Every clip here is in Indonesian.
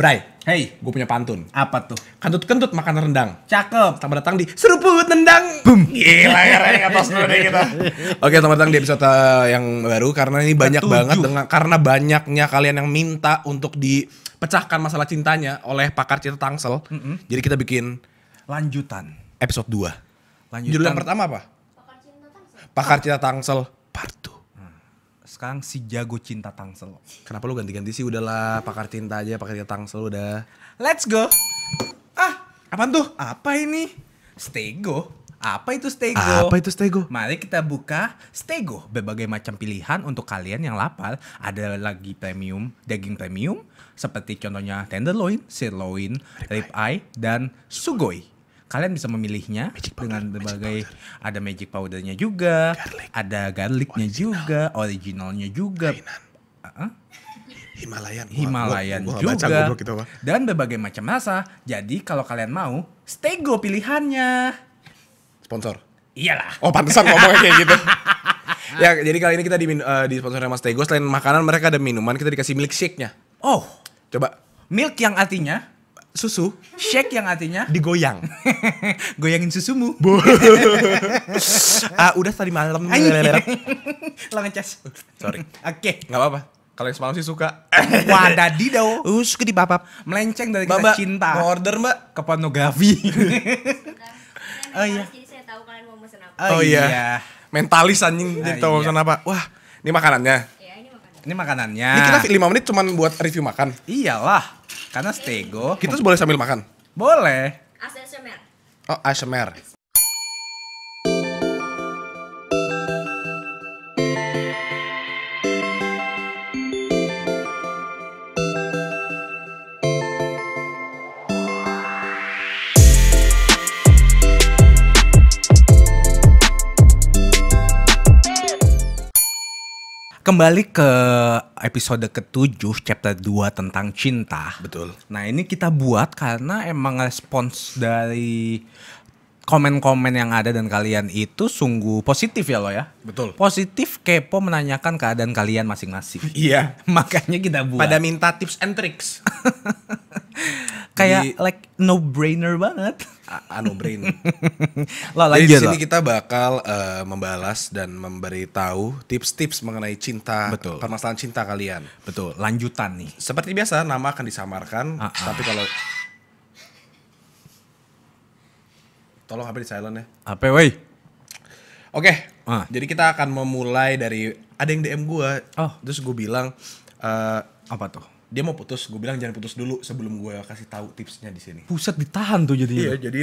Bray, hey, gue punya pantun. Apa tuh? Kentut-kentut makan rendang. Cakep. Selamat datang di Seruput Rendang. Boom. Gila ya, Ray, atas dulu kita. Oke, selamat datang di episode eh, yang baru karena ini banyak Ketujuh. banget dengan karena banyaknya kalian yang minta untuk di pecahkan masalah cintanya oleh pakar cinta Tangsel. Mm -hmm. Jadi kita bikin lanjutan episode 2. Lanjutan. Judul yang pertama apa? Pakar cinta Tangsel. Pakar cinta Tangsel part 2. Hmm. Sekarang si jago cinta Tangsel. Kenapa lu ganti-ganti sih? Udahlah, pakar cinta aja, pakar cinta Tangsel udah. Let's go. Ah, apa tuh? Apa ini? Stego. Apa itu Stego? Apa itu Stego? Mari kita buka Stego. Berbagai macam pilihan untuk kalian yang lapar. Ada lagi premium, daging premium. Seperti contohnya tenderloin, sirloin, ribeye, dan sugoi. Kalian bisa memilihnya magic powder, dengan berbagai magic powder. ada magic powdernya juga, garlic. ada garlicnya juga, originalnya juga. Himalayan. Himalayan gua, gua, gua juga. Baca, gua, gua, gitu, dan berbagai macam rasa. Jadi kalau kalian mau, stego pilihannya. Sponsor? Iyalah. Oh pantesan ngomongnya kayak gitu. ya jadi kali ini kita di, uh, di sponsornya Mas Stego selain makanan mereka ada minuman kita dikasih milkshake-nya. Oh. Coba. Milk yang artinya susu. Shake yang artinya digoyang. Goyangin susumu. ah, udah tadi malam. Lo ngecas. Sorry. Oke. Okay. Gak apa-apa. Kalau yang semalam sih suka. Wadah didau. Uh, suka di papap. Melenceng dari kita mbak, cinta. order mbak? Ke pornografi. oh iya tahu kalian mau pesan apa. Oh, oh iya. iya. Mentalis anjing jadi ah, tahu iya. apa. Wah, ini makanannya. Iya, ini makanannya. Ini makanannya. Ini kita 5 menit cuman buat review makan. Iyalah. Karena stego. Kita boleh sambil makan. Boleh. ASMR. Oh, ASMR. Kembali ke episode ketujuh chapter 2 tentang cinta. Betul. Nah, ini kita buat karena emang respons dari komen-komen yang ada dan kalian itu sungguh positif ya lo ya. Betul. Positif kepo menanyakan keadaan kalian masing-masing. Iya. Makanya kita buat. Pada minta tips and tricks. kayak Jadi, like no brainer banget. A, no brain. lo lagi di sini kita bakal uh, membalas dan memberi tahu tips-tips mengenai cinta, Betul. permasalahan cinta kalian. Betul, lanjutan nih. Seperti biasa nama akan disamarkan, uh -uh. tapi kalau Tolong HP di silent ya. HP woi. Oke. Okay. Uh. Jadi kita akan memulai dari ada yang DM gue, Oh. Terus gue bilang uh, apa tuh? dia mau putus gue bilang jangan putus dulu sebelum gue kasih tahu tipsnya di sini pusat ditahan tuh jadinya iya jadi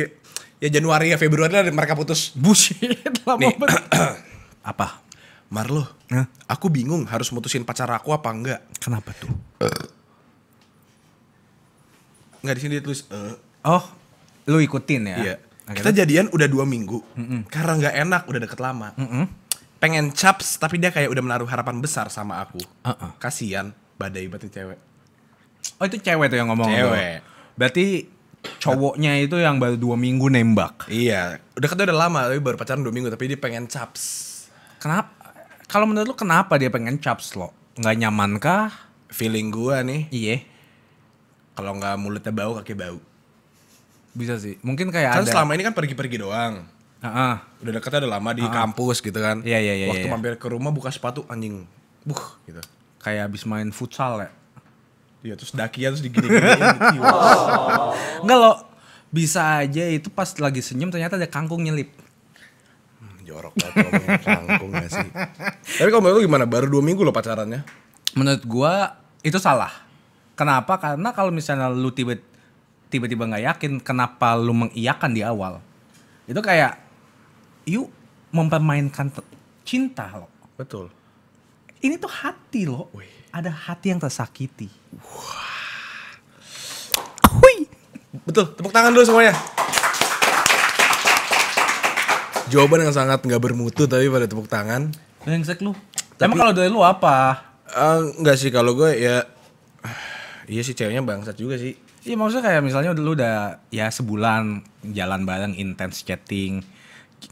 ya Januari ya Februari lah mereka putus bushi lama apa Marlo huh? aku bingung harus mutusin pacar aku apa enggak kenapa tuh eh, nggak di sini dia tulis uh. Eh. oh lu ikutin ya iya. kita jadian udah dua minggu mm -mm. karena nggak enak udah deket lama mm -mm. pengen caps tapi dia kayak udah menaruh harapan besar sama aku uh -uh. kasian badai batu cewek Oh itu cewek tuh yang ngomong. Cewek. Tuh. Berarti cowoknya itu yang baru dua minggu nembak. Iya. Udah katanya udah lama tapi baru pacaran dua minggu tapi dia pengen caps. Kenapa? Kalau menurut lu kenapa dia pengen caps lo? Gak nyaman kah? Feeling gua nih. Iya. Kalau nggak mulutnya bau kaki bau. Bisa sih. Mungkin kayak kan ada. Kan selama ini kan pergi-pergi doang. Uh-uh. Udah deketnya udah lama di uh-uh. kampus gitu kan. Iya iya iya. Waktu iya. mampir ke rumah buka sepatu anjing. Buh gitu. Kayak habis main futsal ya. Iya terus ya terus digini gini gitu. Oh. Enggak lo bisa aja itu pas lagi senyum ternyata ada kangkung nyelip. Hmm, jorok banget kangkung gak ya sih. Tapi kalau menurut lu gimana? Baru dua minggu lo pacarannya? Menurut gua itu salah. Kenapa? Karena kalau misalnya lu tiba tiba-tiba nggak yakin kenapa lu mengiyakan di awal. Itu kayak yuk mempermainkan cinta lo. Betul. Ini tuh hati loh. Wih. Ada hati yang tersakiti. Wah. wih, Betul, tepuk tangan dulu semuanya. Jawaban yang sangat nggak bermutu tapi pada tepuk tangan. Brengsek lu. Tapi, Emang kalau dari lu apa? Uh, eh, enggak sih kalau gue ya Iya sih ceweknya bangsat juga sih. Iya maksudnya kayak misalnya udah lu udah ya sebulan jalan bareng intens chatting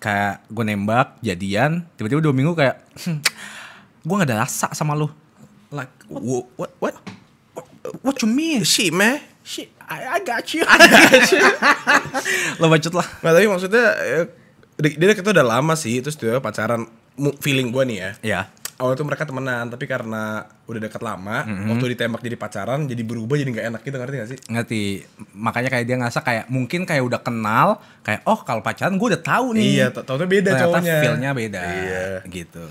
kayak gue nembak jadian tiba-tiba dua minggu kayak hmm, gue gak ada rasa sama lu like what what what what, what you mean shit man shit I, I got you I got you lo bacot lah Nah tapi maksudnya eh, dia kita udah lama sih terus dia pacaran feeling gue nih ya Iya yeah. awal tuh mereka temenan tapi karena udah dekat lama mm -hmm. waktu ditembak jadi pacaran jadi berubah jadi nggak enak gitu ngerti gak sih ngerti makanya kayak dia ngerasa kayak mungkin kayak udah kenal kayak oh kalau pacaran gue udah tahu nih iya tau tau beda cowoknya feelnya beda iya. gitu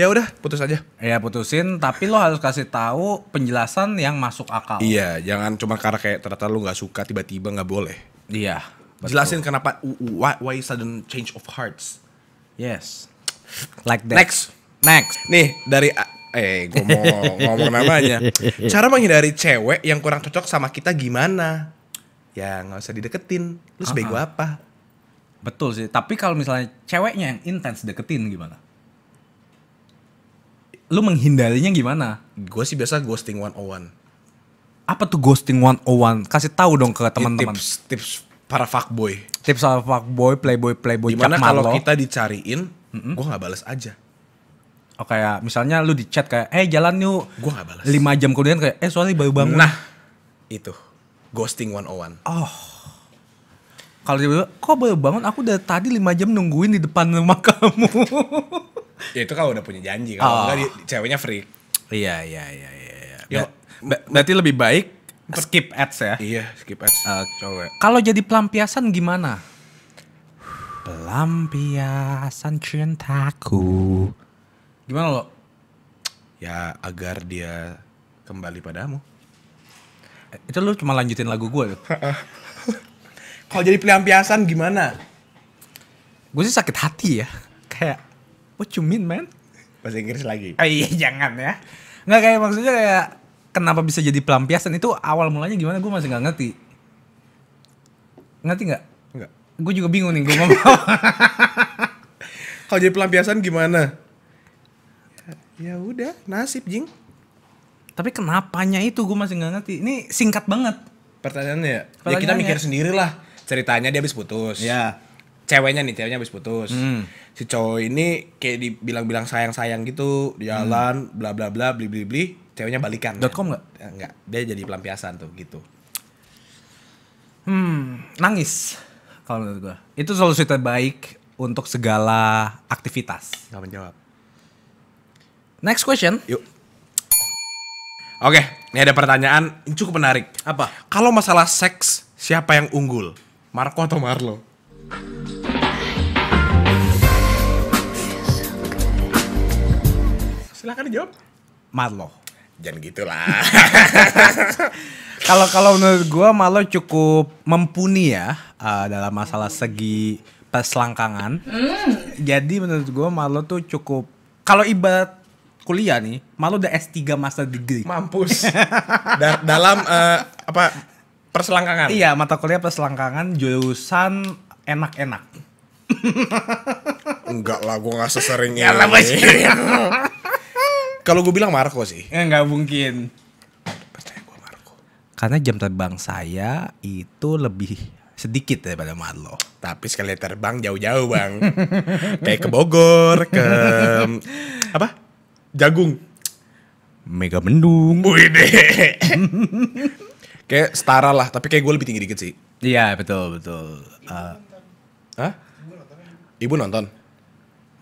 ya udah putus aja ya putusin tapi lo harus kasih tahu penjelasan yang masuk akal iya jangan cuma karena kayak ternyata lo nggak suka tiba-tiba nggak boleh iya betul. jelasin kenapa why, why sudden change of hearts yes like that next next nih dari eh gue mau ngomong namanya cara menghindari cewek yang kurang cocok sama kita gimana ya nggak usah dideketin lu sebagai uh -huh. apa betul sih tapi kalau misalnya ceweknya yang intens deketin gimana lu menghindarinya gimana? Gue sih biasa ghosting 101. Apa tuh ghosting 101? Kasih tahu dong ke teman-teman. Tips tips para fuckboy. Tips para fuckboy, playboy, playboy. Gimana kalau kita dicariin, mm -hmm. gue gak balas aja. Oh kayak misalnya lu di chat kayak, eh jalan yuk. Gue gak balas. 5 jam kemudian kayak, eh soalnya baru bangun. Nah, itu. Ghosting 101. Oh. Kalau dia bilang, kok baru bangun? Aku dari tadi 5 jam nungguin di depan rumah kamu ya itu kalau udah punya janji kalau oh. enggak ceweknya free iya iya iya iya ya, Ber berarti lebih baik skip ads ya iya skip ads uh, cowok kalau jadi pelampiasan gimana pelampiasan cintaku gimana lo ya agar dia kembali padamu eh, itu lu cuma lanjutin lagu gue tuh. Kalau jadi pelampiasan gimana? Gue sih sakit hati ya. Kayak what you mean man bahasa Inggris lagi oh, iya jangan ya nggak kayak maksudnya kayak kenapa bisa jadi pelampiasan itu awal mulanya gimana gue masih nggak ngerti ngerti nggak nggak gue juga bingung nih gue ngomong kalau jadi pelampiasan gimana ya udah nasib jing tapi kenapanya itu gue masih nggak ngerti ini singkat banget pertanyaannya, pertanyaannya ya kita mikir sendiri lah ceritanya dia habis putus ya ceweknya nih ceweknya habis putus hmm. si cowok ini kayak dibilang-bilang sayang-sayang gitu di hmm. jalan hmm. bla bla bla beli beli beli ceweknya hmm. balikan dot com nggak eh, nggak dia jadi pelampiasan tuh gitu hmm nangis kalau menurut gue itu solusi terbaik untuk segala aktivitas nggak menjawab next question yuk Oke, ini ada pertanyaan cukup menarik. Apa? Kalau masalah seks, siapa yang unggul? Marco atau Marlo? Silahkan dijawab. Marlo. Jangan gitulah. Kalau kalau menurut gue Marlo cukup mempuni ya uh, dalam masalah segi perselangkangan. Mm. Jadi menurut gue Marlo tuh cukup kalau ibarat kuliah nih, Marlo udah S3 master degree. Mampus. da dalam uh, apa perselangkangan. Iya, mata kuliah perselangkangan jurusan enak-enak. Enggak lah, gue gak sesering ini. Kalau gue bilang Marco sih. enggak eh, mungkin. Percaya gue Marco. Karena jam terbang saya itu lebih sedikit daripada Marlo. Tapi sekali terbang jauh-jauh bang, kayak ke Bogor, ke apa? Jagung. Mega Mendung. Wih kayak setara lah, tapi kayak gue lebih tinggi dikit sih. Iya betul betul. Uh, Hah? Ibu nonton.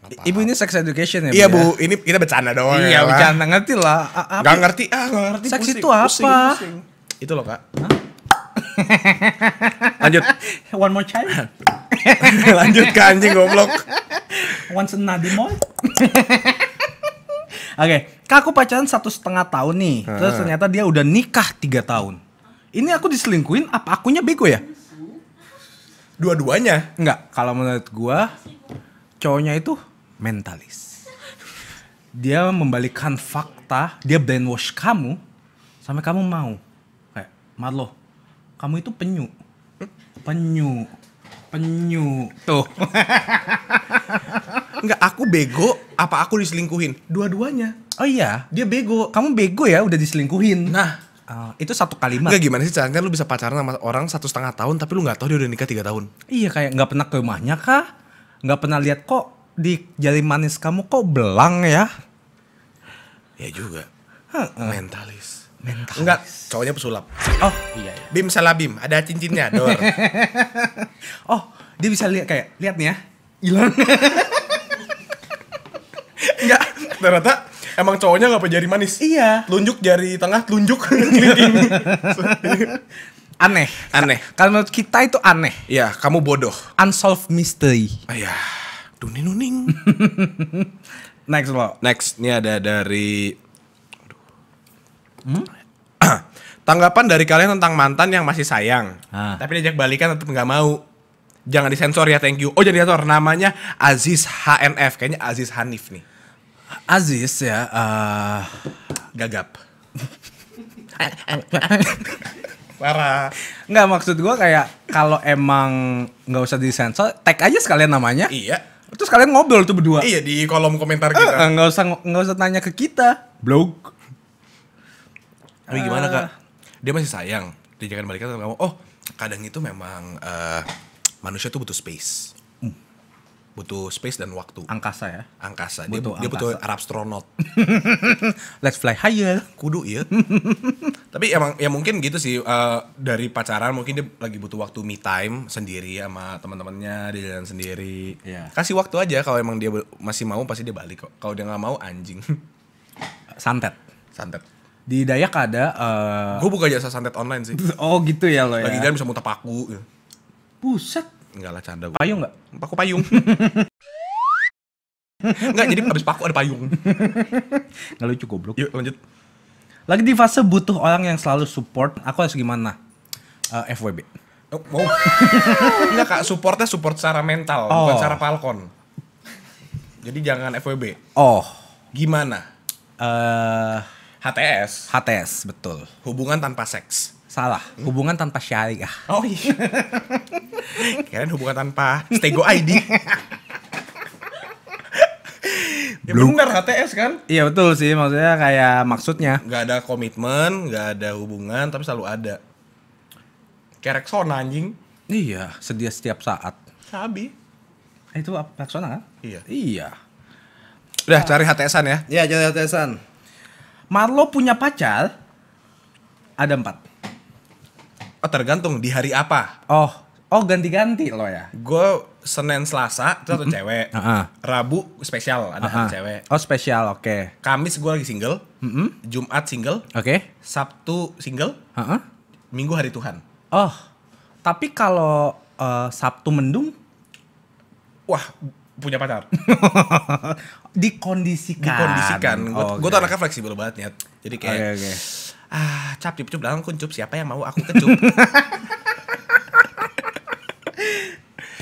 Apa? Ibu ini sex education ya? Iya ya? bu, ya? ini kita bercanda doang. Iya ya, bercanda ngerti lah. Gak ngerti ah, gak ngerti. Seks itu apa? Pusing, pusing. Itu loh kak. Hah? Lanjut. One more time. Lanjut ke anjing goblok. Once another more. Oke, okay. kak aku pacaran satu setengah tahun nih. Terus ternyata dia udah nikah tiga tahun. Ini aku diselingkuin apa akunya bego ya? dua-duanya Enggak, kalau menurut gua cowoknya itu mentalis. Dia membalikkan fakta, dia brainwash kamu sampai kamu mau. Kayak, Marlo, kamu itu penyu. Penyu. Penyu. Tuh. Enggak, aku bego apa aku diselingkuhin? Dua-duanya. Oh iya. Dia bego. Kamu bego ya udah diselingkuhin. Nah, Eh, itu satu kalimat. Gak gimana sih caranya kan lu bisa pacaran sama orang satu setengah tahun tapi lu nggak tahu dia udah nikah tiga tahun. Iya kayak nggak pernah ke rumahnya kah? Nggak pernah lihat kok di jari manis kamu kok belang ya? Ya juga. Huh, Mentalis. Mentalis. Enggak, cowoknya pesulap. Oh iya. iya. Bim salabim, ada cincinnya, dor. oh dia bisa lihat kayak lihat nih ya, hilang. Enggak, ternyata Emang cowoknya nggak pakai jari manis? Iya. Telunjuk jari tengah, telunjuk. aneh. Aneh. Karena menurut kita itu aneh. Iya, kamu bodoh. Unsolved mystery. Ah, iya. Dunin nuning. Next lo. Next, ini ada dari hmm? Tanggapan dari kalian tentang mantan yang masih sayang, ah. tapi diajak balikan tetap nggak mau. Jangan disensor ya, thank you. Oh jadi ator namanya Aziz HNF, kayaknya Aziz Hanif nih. Aziz ya uh, gagap. Parah. Nggak maksud gue kayak kalau emang nggak usah disensor, tag aja sekalian namanya. Iya. Terus kalian ngobrol tuh berdua. Iya di kolom komentar kita. Uh, nggak usah nggak usah tanya ke kita. Blog. Tapi gimana eh. kak? Dia masih sayang. Dia jangan balikan sama kamu. Oh kadang itu memang uh, manusia tuh butuh space butuh space dan waktu. Angkasa ya. Angkasa. Dia butuh dia, butuh Arab astronot Let's fly higher. Kudu ya. Tapi emang ya mungkin gitu sih uh, dari pacaran mungkin dia lagi butuh waktu me time sendiri sama teman-temannya dia jalan sendiri. Yeah. Kasih waktu aja kalau emang dia masih mau pasti dia balik kok. Kalau dia nggak mau anjing. santet. Santet. Di Dayak ada uh... Eh, Gue buka jasa santet online sih. oh gitu ya lo ya. Lagi kan bisa muta paku. Buset Enggak lah canda gue. Payung nggak? Paku payung. Enggak, jadi abis paku ada payung. Enggak lucu goblok. Yuk lanjut. Lagi di fase butuh orang yang selalu support, aku harus gimana? Uh, eh, FWB. Oh, wow. Enggak kak, supportnya support secara mental, oh. bukan secara falcon. Jadi jangan FWB. Oh. Gimana? Uh, eh. HTS. HTS, betul. Hubungan tanpa seks. Salah, hubungan tanpa syariah. Oh iya. hubungan tanpa stego ID. ya bener HTS kan? Iya betul sih, maksudnya kayak maksudnya. Gak ada komitmen, gak ada hubungan, tapi selalu ada. Kayak Rexona anjing. Iya, sedia setiap saat. Sabi. Eh, itu apa kan? Iya. Iya. Udah cari HTSan ya. Iya, cari HTSan. Marlo punya pacar ada empat. Oh tergantung di hari apa. Oh, oh ganti-ganti lo ya. Gue Senin Selasa itu satu cewek. Uh -huh. Rabu spesial ada uh -huh. satu cewek. Oh spesial, oke. Okay. Kamis gue lagi single. Uh -huh. Jumat single. Oke. Okay. Sabtu single. Uh -huh. Minggu hari Tuhan. Oh, tapi kalau uh, Sabtu mendung, wah punya pacar. Dikondisikan. Dikondisikan. Gue oh, okay. tuh anaknya fleksibel banget ya. Jadi kayak. Okay, okay ah cap cup cup belakang kuncup siapa yang mau aku kecup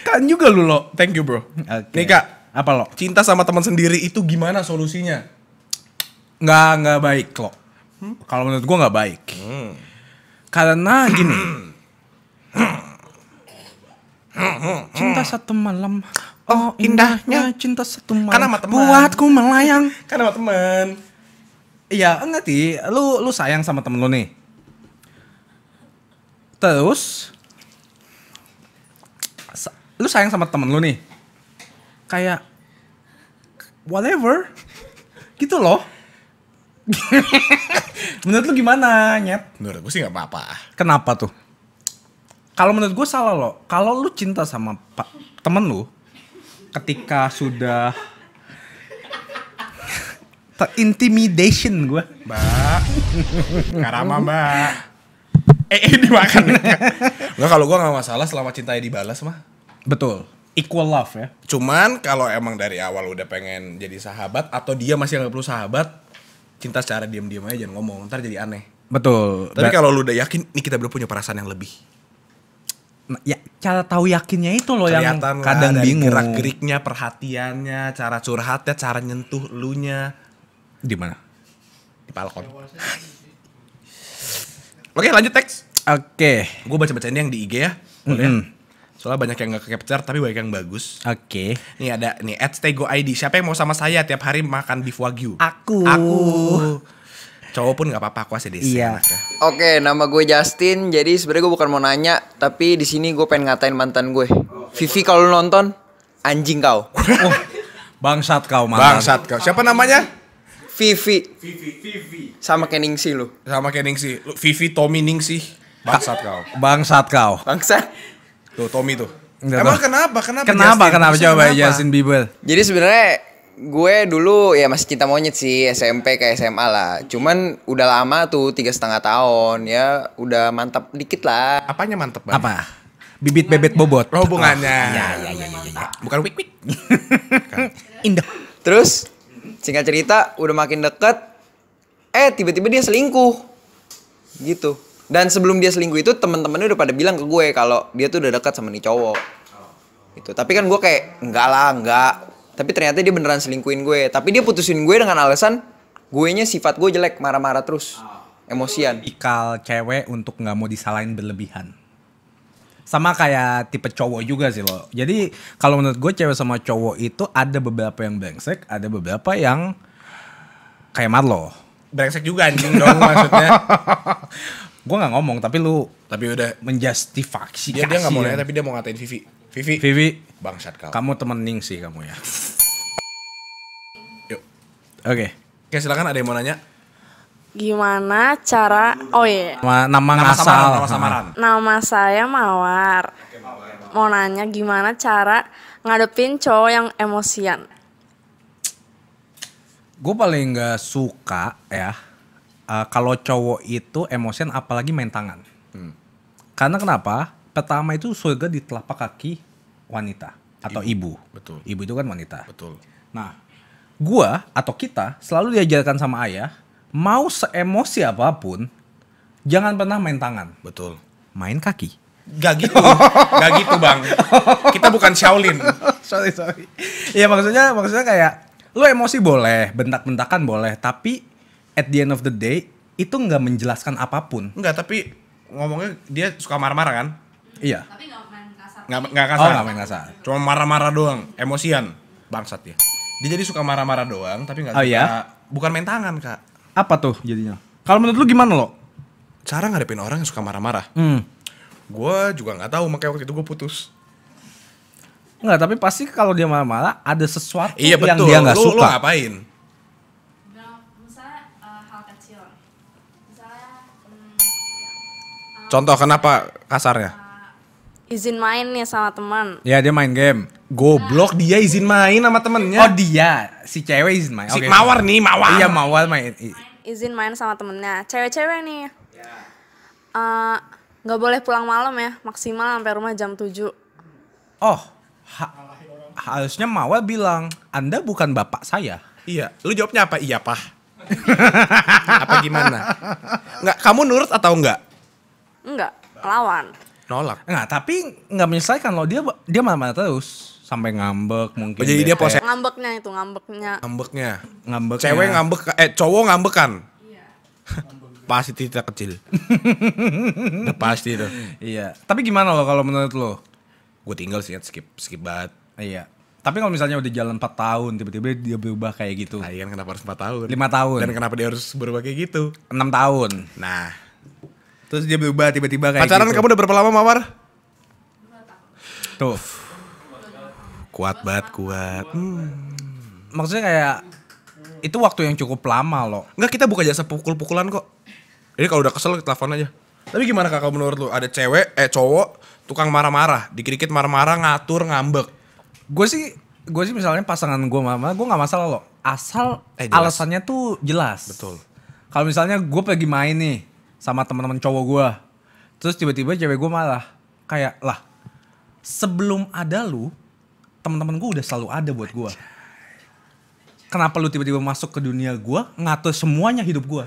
kan juga lu lo thank you bro okay. nih kak apa lo cinta sama teman sendiri itu gimana solusinya nggak nggak baik lo hmm? kalau menurut gua nggak baik hmm. karena gini cinta satu malam oh, oh indahnya cinta satu kan malam karena teman buatku melayang karena teman Iya, enggak sih. Lu lu sayang sama temen lu nih. Terus sa lu sayang sama temen lu nih. Kayak whatever. Gitu loh. menurut lu gimana, Nyet? Menurut gue sih nggak apa-apa. Kenapa tuh? Kalau menurut gue salah loh. Kalau lu cinta sama temen lu ketika sudah Terintimidation gue. Mbak. Karama mbak. Eh, eh dimakan. Enggak kalau gue gak masalah selama cintanya dibalas mah. Betul. Equal love ya. Cuman kalau emang dari awal udah pengen jadi sahabat atau dia masih nggak perlu sahabat, cinta secara diam-diam aja jangan ngomong, ntar jadi aneh. Betul. Tapi nah kalau lu udah yakin, nih kita belum punya perasaan yang lebih. Nah, ya cara tahu yakinnya itu loh Kelihatan yang kadang lah, bingung. Gerak geriknya, perhatiannya, cara curhatnya, cara nyentuh lu nya. Di mana? Di Palkon. Oke, lanjut teks. Oke. Okay. Gue baca baca ini yang di IG ya. Mm -hmm. Soalnya banyak yang gak capture tapi banyak yang bagus. Oke. Okay. Nih ada nih at Stego ID. Siapa yang mau sama saya tiap hari makan beef wagyu? Aku. Aku. Cowok pun gak apa-apa aku asli desa. Iya. Ya. Oke, okay, nama gue Justin. Jadi sebenarnya gue bukan mau nanya, tapi di sini gue pengen ngatain mantan gue. Vivi kalau nonton, anjing kau. oh, bangsat kau mantan. Bangsat kau. Siapa namanya? Vivi. Vivi. Vivi. Sama kayak Ningsi lu. Sama kayak Ningsi. Vivi, Tommy, Ningsi. Bangsat kau. Bangsat kau. Bangsat. Tuh Tommy tuh. Enggak Emang tahu. kenapa? Kenapa? Kenapa? Justin? Kenapa coba kenapa? Justin Bieber? Jadi sebenarnya gue dulu ya masih cinta monyet sih SMP ke SMA lah. Cuman udah lama tuh tiga setengah tahun ya udah mantap dikit lah. Apanya mantap banget? Apa? Bibit bebet bobot. Oh, hubungannya. Oh, ya, ya, ya, ya, ya. Bukan wik wik. Indah. Terus singkat cerita udah makin deket eh tiba-tiba dia selingkuh gitu dan sebelum dia selingkuh itu temen temannya udah pada bilang ke gue kalau dia tuh udah deket sama nih cowok itu tapi kan gue kayak enggak lah enggak tapi ternyata dia beneran selingkuhin gue tapi dia putusin gue dengan alasan gue nya sifat gue jelek marah-marah terus ah. emosian ikal cewek untuk nggak mau disalahin berlebihan sama kayak tipe cowok juga sih lo. Jadi kalau menurut gue cewek sama cowok itu ada beberapa yang brengsek, ada beberapa yang kayak mat Marlo. Brengsek juga anjing dong maksudnya. gue gak ngomong tapi lu tapi udah menjustifikasi dia dia gak mau nanya tapi dia mau ngatain Vivi Vivi Vivi bangsat kau kamu temen Ning sih kamu ya yuk oke okay. oke silakan ada yang mau nanya Gimana cara? Oh iya. Nama, nama, nama ngasal. nama Nama saya Mawar. Mau nanya gimana cara ngadepin cowok yang emosian? Gue paling nggak suka ya uh, kalau cowok itu emosian apalagi main tangan. Hmm. Karena kenapa? Pertama itu surga di telapak kaki wanita atau ibu. ibu. Betul. Ibu itu kan wanita. Betul. Nah, gue atau kita selalu diajarkan sama ayah mau seemosi apapun jangan pernah main tangan betul main kaki Gak gitu, gak gitu bang. Kita bukan Shaolin. sorry sorry. Ya maksudnya maksudnya kayak lu emosi boleh, bentak-bentakan boleh, tapi at the end of the day itu nggak menjelaskan apapun. Enggak, tapi ngomongnya dia suka marah-marah kan? Iya. Tapi gak main kasar. Gak, gak oh, kasar. Oh, main kasar. Cuma marah-marah doang, emosian. Bangsat ya. Dia jadi suka marah-marah doang, tapi gak oh, iya? suka. Iya? Bukan main tangan, Kak apa tuh jadinya? Kalau menurut lu gimana lo? Cara ngadepin orang yang suka marah-marah. Hmm. Gue juga nggak tahu makanya waktu itu gue putus. Enggak, tapi pasti kalau dia marah-marah ada sesuatu iya, yang betul. dia nggak suka. Lu ngapain? Eh, Contoh kenapa kasarnya? Eh, izin main nih sama teman. Ya dia main game. Goblok dia izin main sama temennya. Oh dia, si cewek izin main. Si okay. mawar nih, mawar. Iya mawar main. Izin main sama temennya. Cewek-cewek nih. Uh, nggak boleh pulang malam ya, maksimal sampai rumah jam 7. Oh, ha harusnya Mawar bilang, Anda bukan bapak saya. Iya, lu jawabnya apa? Iya, Pak. apa gimana? Nggak? kamu nurut atau enggak? Enggak, lawan. Nolak. Enggak, tapi enggak menyelesaikan loh dia dia marah-marah terus sampai ngambek mungkin. Oh, jadi dia posesif. Ngambeknya itu ngambeknya. Ngambeknya. Ngambek. Cewek ngambek eh cowok ngambekan. Iya. pasti tidak kecil. Udah pasti tuh. Iya. Tapi gimana lo kalau menurut lo? Gue tinggal sih skip skip banget. Iya. Tapi kalau misalnya udah jalan 4 tahun tiba-tiba dia berubah kayak gitu. Nah, iya kan kenapa harus 4 tahun? 5 tahun. Dan kenapa dia harus berubah kayak gitu? 6 tahun. Nah. Terus dia berubah tiba-tiba kayak Pacaran gitu. kamu udah berapa lama, Mawar? Tuh kuat banget kuat hmm. maksudnya kayak itu waktu yang cukup lama loh nggak kita buka jasa pukul-pukulan kok ini kalau udah kesel kita telepon aja tapi gimana kakak menurut lu ada cewek eh cowok tukang marah-marah dikit-dikit marah-marah ngatur ngambek gue sih gue sih misalnya pasangan gue mama gue nggak masalah loh asal eh, alasannya tuh jelas betul kalau misalnya gue pergi main nih sama teman-teman cowok gue terus tiba-tiba cewek gue malah kayak lah sebelum ada lu teman-teman gue udah selalu ada buat gue kenapa lu tiba-tiba masuk ke dunia gue ngatur semuanya hidup gue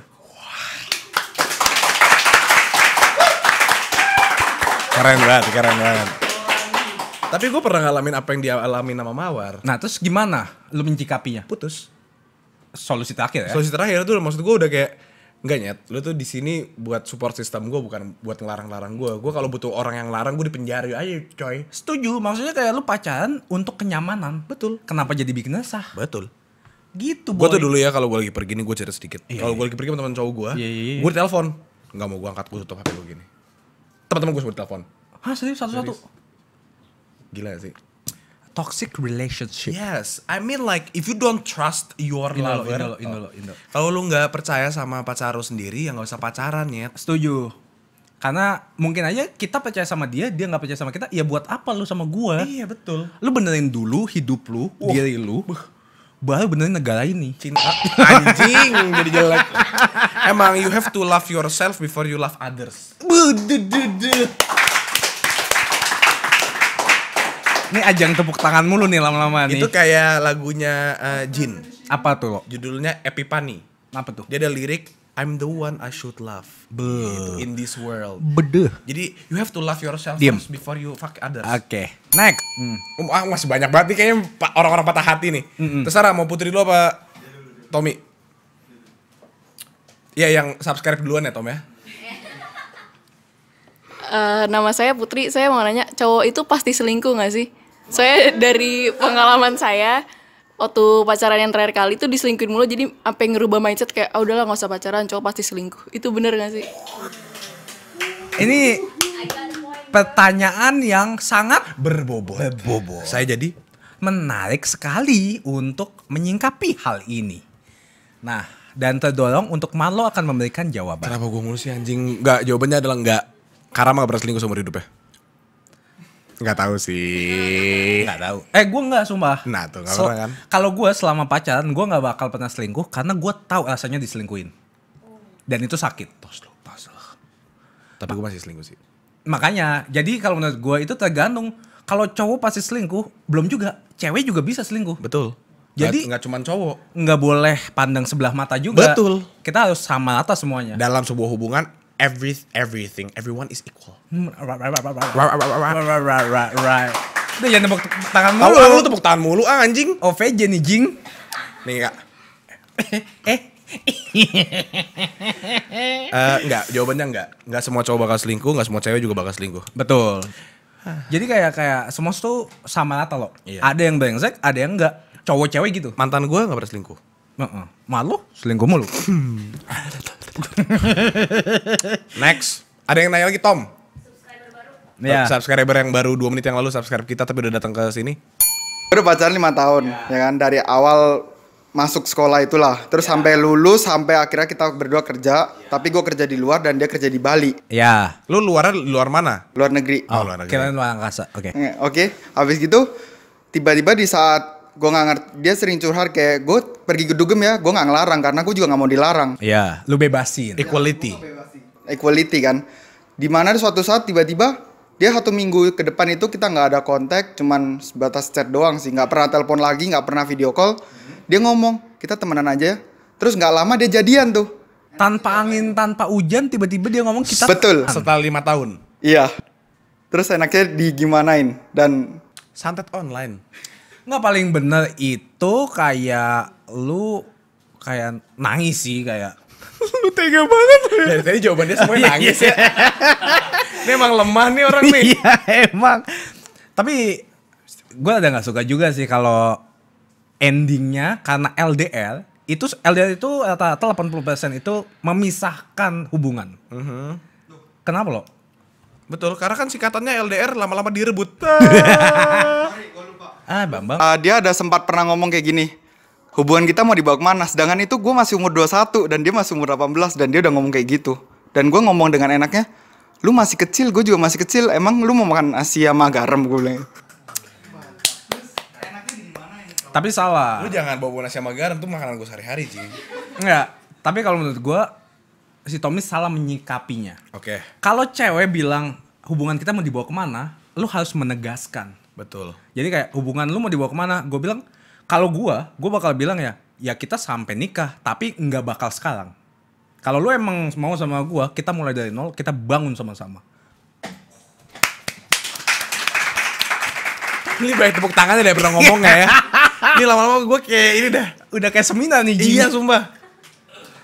keren banget keren banget tapi gue pernah ngalamin apa yang dia alami nama mawar nah terus gimana lu mencikapinya putus solusi terakhir ya solusi terakhir tuh maksud gue udah kayak Enggak nyet, lu tuh di sini buat support sistem gue bukan buat ngelarang-larang gue. Gue kalau butuh orang yang larang gue di penjara aja, coy. Setuju, maksudnya kayak lu pacaran untuk kenyamanan. Betul. Kenapa jadi bikin sah? Betul. Gitu, boy. Gue tuh dulu ya kalau gue lagi pergi nih gue cerita sedikit. Yeah, kalau iya. gue lagi pergi sama teman cowok gue, yeah, yeah. Iya. gue telepon. Enggak mau gue angkat, gue tutup HP gue gini. Teman-teman gue semua telepon. Hah, serius satu-satu? Gila sih toxic relationship. Yes, I mean like if you don't trust your indo lover, indolo, kalau lu nggak percaya sama pacar lu sendiri ya nggak usah pacaran ya. Setuju. Karena mungkin aja kita percaya sama dia, dia nggak percaya sama kita, ya buat apa lu sama gua? Iya betul. Lu benerin dulu hidup lu, oh. diri lu, baru benerin negara ini. Cinta anjing jadi jelek. Emang you have to love yourself before you love others. Ini ajang tepuk tangan mulu nih lama-lama nih. Itu kayak lagunya uh, Jin. Apa tuh? Judulnya Epipani. Apa tuh? Dia ada lirik I'm the one I should love Be. Gitu, in this world. Bede. Jadi you have to love yourself Diem. first before you fuck others. Oke. Okay. Next. Hmm. Um, ah, masih banyak banget nih kayaknya orang-orang patah hati nih. Mm -hmm. Terserah mau putri lo apa Tommy? Ya yang subscribe duluan ya Tom ya. Uh, nama saya Putri, saya mau nanya, cowok itu pasti selingkuh gak sih? Saya dari pengalaman saya waktu pacaran yang terakhir kali itu diselingkuhin mulu jadi sampai ngerubah mindset kayak ah oh, udahlah nggak usah pacaran cowok pasti selingkuh itu bener gak sih ini pertanyaan yang sangat berbobot bobo saya jadi menarik sekali untuk menyingkapi hal ini nah dan terdorong untuk Marlo akan memberikan jawaban kenapa gue mulu sih anjing Gak jawabannya adalah gak karena nggak pernah selingkuh seumur hidup ya Nggak tahu sih. Nggak tahu. Eh, gue gak sumpah. Nah tuh, gak so, pernah kan? Kalau gue selama pacaran, gue gak bakal pernah selingkuh karena gue tahu rasanya diselingkuhin. Dan itu sakit. Tos lo, tos lo. Tapi gue masih selingkuh sih. Makanya, jadi kalau menurut gue itu tergantung. Kalau cowok pasti selingkuh, belum juga. Cewek juga bisa selingkuh. Betul. Jadi nggak cuma cowok. Nggak boleh pandang sebelah mata juga. Betul. Kita harus sama rata semuanya. Dalam sebuah hubungan, every everything, everyone is equal. Hmm, right, Udah jangan tepuk tangan mulu. Tahu lu tepuk tangan mulu ah anjing. VJ oh, nih jing. Nih kak. eh. uh, enggak, jawabannya enggak. Enggak semua cowok bakal selingkuh, enggak semua cewek juga bakal selingkuh. Betul. Jadi kayak kayak semua tuh sama rata loh. Iya. Ada yang brengsek, ada yang enggak. Cowok cewek gitu. Mantan gue enggak pernah selingkuh. Heeh. Malu selingkuh mulu. Next. Ada yang nanya lagi Tom yeah. subscriber yang baru dua menit yang lalu subscribe kita tapi udah datang ke sini. Udah pacaran lima tahun yeah. ya kan dari awal masuk sekolah itulah terus yeah. sampai lulus sampai akhirnya kita berdua kerja yeah. tapi gue kerja di luar dan dia kerja di Bali ya yeah. lu luar luar mana luar negeri oh, oh luar negeri kira luar angkasa oke okay. Iya, oke okay. habis gitu tiba-tiba di saat gue gak ngerti dia sering curhat kayak gue pergi ke dugem ya gue gak ngelarang karena gue juga gak mau dilarang ya yeah. lu bebasin equality ya, bebasin. equality kan dimana suatu saat tiba-tiba dia satu minggu ke depan itu kita nggak ada kontak cuman sebatas chat doang sih nggak pernah telepon lagi nggak pernah video call dia ngomong kita temenan aja ya. terus nggak lama dia jadian tuh tanpa angin tanpa hujan tiba-tiba dia ngomong kita betul setelah lima tahun iya terus enaknya digimanain dan santet online nggak paling bener itu kayak lu kayak nangis sih kayak lu tega banget ya. dari tadi jawabannya semuanya iya, nangis ya iya. Ini emang lemah nih orang nih. Iya emang. Tapi gue ada nggak suka juga sih kalau endingnya karena LDL itu LDL itu rata-rata 80% itu memisahkan hubungan. Mm -hmm. Kenapa lo? Betul, karena kan singkatannya LDR lama-lama direbut. ah, Bambang. Uh, dia ada sempat pernah ngomong kayak gini. Hubungan kita mau dibawa kemana? Sedangkan itu gue masih umur 21 dan dia masih umur 18 dan dia udah ngomong kayak gitu. Dan gue ngomong dengan enaknya, lu masih kecil gue juga masih kecil emang lu mau makan nasi sama garam gue bilang tapi salah lu jangan bawa nasi sama garam tuh makanan gue sehari-hari sih enggak tapi kalau menurut gue si Tommy salah menyikapinya oke okay. kalau cewek bilang hubungan kita mau dibawa kemana lu harus menegaskan betul jadi kayak hubungan lu mau dibawa kemana gue bilang kalau gue gue bakal bilang ya ya kita sampai nikah tapi nggak bakal sekarang kalau lu emang mau sama gua, kita mulai dari nol, kita bangun sama-sama. Ini baik tepuk tangannya deh pernah ngomongnya ya. Ini lama-lama gua kayak ini dah, udah kayak seminar nih. Gini. Iya, sumpah.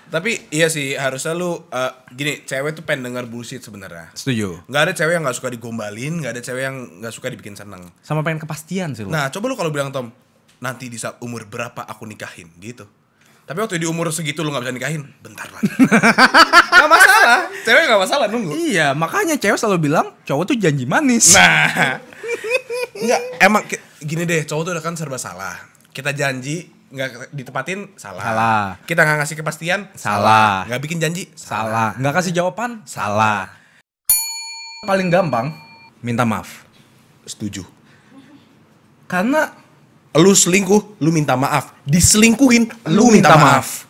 Tapi iya sih harusnya lu uh, gini cewek tuh pengen denger bullshit sebenarnya. Setuju. Gak ada cewek yang gak suka digombalin, gak ada cewek yang gak suka dibikin seneng. Sama pengen kepastian sih lu. Nah coba lu kalau bilang Tom, nanti di saat umur berapa aku nikahin gitu. Tapi waktu di umur segitu lu gak bisa nikahin, bentar lah. gak masalah, cewek gak masalah nunggu. Iya, makanya cewek selalu bilang cowok tuh janji manis. Nah, enggak, emang gini deh, cowok tuh udah kan serba salah. Kita janji, nggak ditepatin salah. salah. Kita nggak ngasih kepastian salah. Nggak bikin janji salah. Nggak kasih jawaban salah. Paling gampang minta maaf. Setuju. Karena Lu selingkuh, lu minta maaf. Diselingkuhin, lu, lu minta, minta maaf.